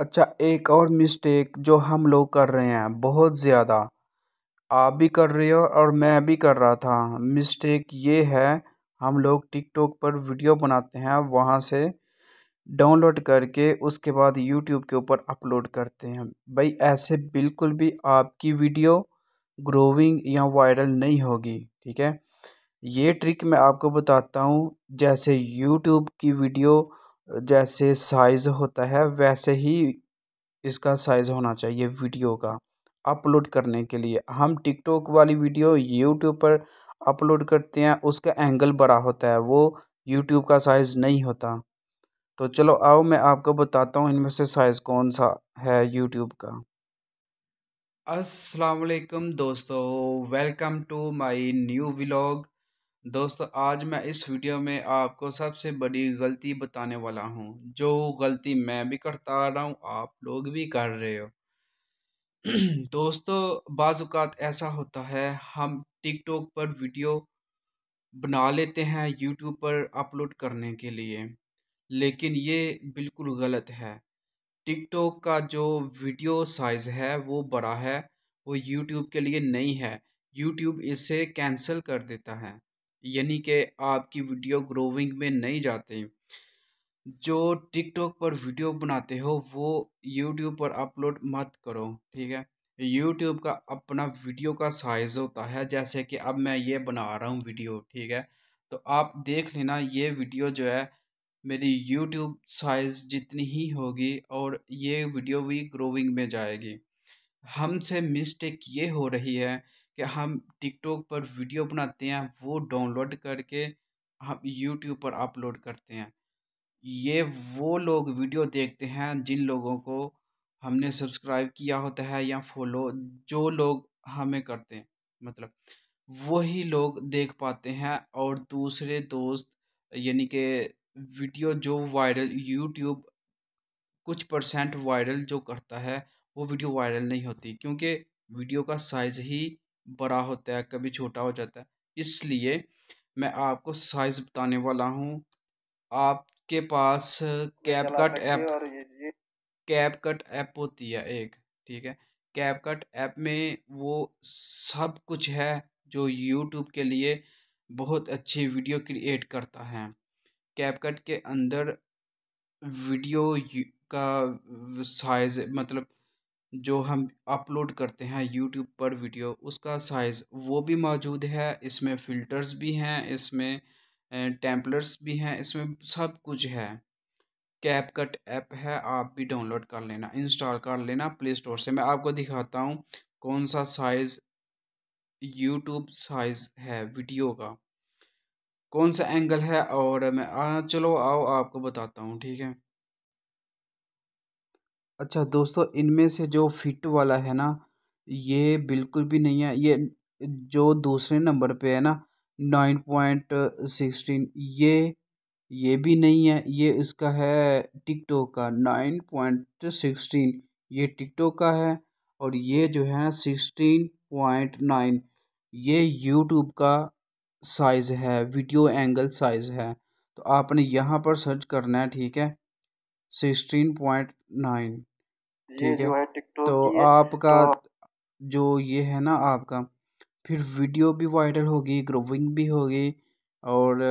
अच्छा एक और मिस्टेक जो हम लोग कर रहे हैं बहुत ज़्यादा आप भी कर रहे हो और मैं भी कर रहा था मिस्टेक ये है हम लोग टिकटॉक पर वीडियो बनाते हैं वहाँ से डाउनलोड करके उसके बाद यूट्यूब के ऊपर अपलोड करते हैं भाई ऐसे बिल्कुल भी आपकी वीडियो ग्रोविंग या वायरल नहीं होगी ठीक है ये ट्रिक मैं आपको बताता हूँ जैसे यूट्यूब की वीडियो जैसे साइज़ होता है वैसे ही इसका साइज़ होना चाहिए वीडियो का अपलोड करने के लिए हम टिकटॉक वाली वीडियो यूट्यूब पर अपलोड करते हैं उसका एंगल बड़ा होता है वो यूट्यूब का साइज़ नहीं होता तो चलो आओ मैं आपको बताता हूँ इनमें से साइज़ कौन सा है यूट्यूब का अस्सलाम वालेकुम दोस्तों welcome to my new vlog दोस्तों आज मैं इस वीडियो में आपको सबसे बड़ी गलती बताने वाला हूँ जो गलती मैं भी करता आ रहा हूँ आप लोग भी कर रहे हो दोस्तों बाजुकात ऐसा होता है हम टिकटॉक पर वीडियो बना लेते हैं यूट्यूब पर अपलोड करने के लिए लेकिन ये बिल्कुल गलत है टिकटॉक का जो वीडियो साइज़ है वो बड़ा है वो यूट्यूब के लिए नहीं है यूट्यूब इसे कैंसिल कर देता है यानी कि आपकी वीडियो ग्रोविंग में नहीं जाते जो टिकटॉक पर वीडियो बनाते हो वो यूट्यूब पर अपलोड मत करो ठीक है यूट्यूब का अपना वीडियो का साइज़ होता है जैसे कि अब मैं ये बना रहा हूँ वीडियो ठीक है तो आप देख लेना ये वीडियो जो है मेरी यूट्यूब साइज़ जितनी ही होगी और ये वीडियो भी ग्रोविंग में जाएगी हमसे मिस्टेक ये हो रही है कि हम टिकटॉक पर वीडियो बनाते हैं वो डाउनलोड करके हम यूट्यूब पर अपलोड करते हैं ये वो लोग वीडियो देखते हैं जिन लोगों को हमने सब्सक्राइब किया होता है या फॉलो जो लोग हमें करते हैं मतलब वही लोग देख पाते हैं और दूसरे दोस्त यानी कि वीडियो जो वायरल यूट्यूब कुछ परसेंट वायरल जो करता है वो वीडियो वायरल नहीं होती क्योंकि वीडियो का साइज़ ही बड़ा होता है कभी छोटा हो जाता है इसलिए मैं आपको साइज़ बताने वाला हूँ आपके पास CapCut app CapCut app होती है एक ठीक है कैप कट ऐप में वो सब कुछ है जो यूट्यूब के लिए बहुत अच्छी वीडियो क्रिएट करता है कैप कट के अंदर वीडियो का साइज़ मतलब जो हम अपलोड करते हैं यूट्यूब पर वीडियो उसका साइज़ वो भी मौजूद है इसमें फ़िल्टर्स भी हैं इसमें टैंपलर्स भी हैं इसमें सब कुछ है कैप कट ऐप है आप भी डाउनलोड कर लेना इंस्टॉल कर लेना प्ले स्टोर से मैं आपको दिखाता हूँ कौन सा साइज़ यूट्यूब साइज़ है वीडियो का कौन सा एंगल है और मैं आ, चलो आओ आपको बताता हूँ ठीक है अच्छा दोस्तों इनमें से जो फिट वाला है ना ये बिल्कुल भी नहीं है ये जो दूसरे नंबर पे है ना नाइन पॉइंट सिक्सटीन ये ये भी नहीं है ये इसका है टिकटॉक का नाइन पॉइंट सिक्सटीन ये टिकटॉक का है और ये जो है ना सिक्सटीन पॉइंट नाइन ये यूट्यूब का साइज़ है वीडियो एंगल साइज़ है तो आपने यहाँ पर सर्च करना है ठीक है सिक्सटीन पॉइंट नाइन ठीक है तो आपका जो ये है ना आपका फिर वीडियो भी वायरल होगी ग्रोविंग भी होगी और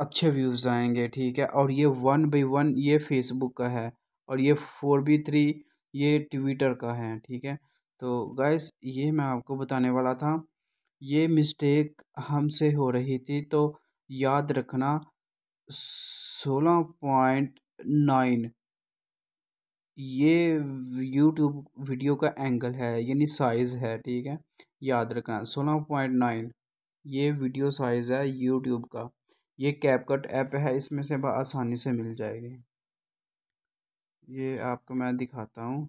अच्छे व्यूज़ आएंगे ठीक है और ये वन बाई वन ये फेसबुक का है और ये फोर बी थ्री ये ट्विटर का है ठीक है तो गैस ये मैं आपको बताने वाला था ये मिस्टेक हमसे हो रही थी तो याद रखना सोलह पॉइंट नाइन ये यूट्यूब वीडियो का एंगल है यानी साइज़ है ठीक है याद रखना सोलह पॉइंट नाइन ये वीडियो साइज़ है यूट्यूब का ये कैपकट ऐप है इसमें से आसानी से मिल जाएगी ये आपको मैं दिखाता हूँ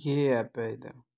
ये ऐप है इधर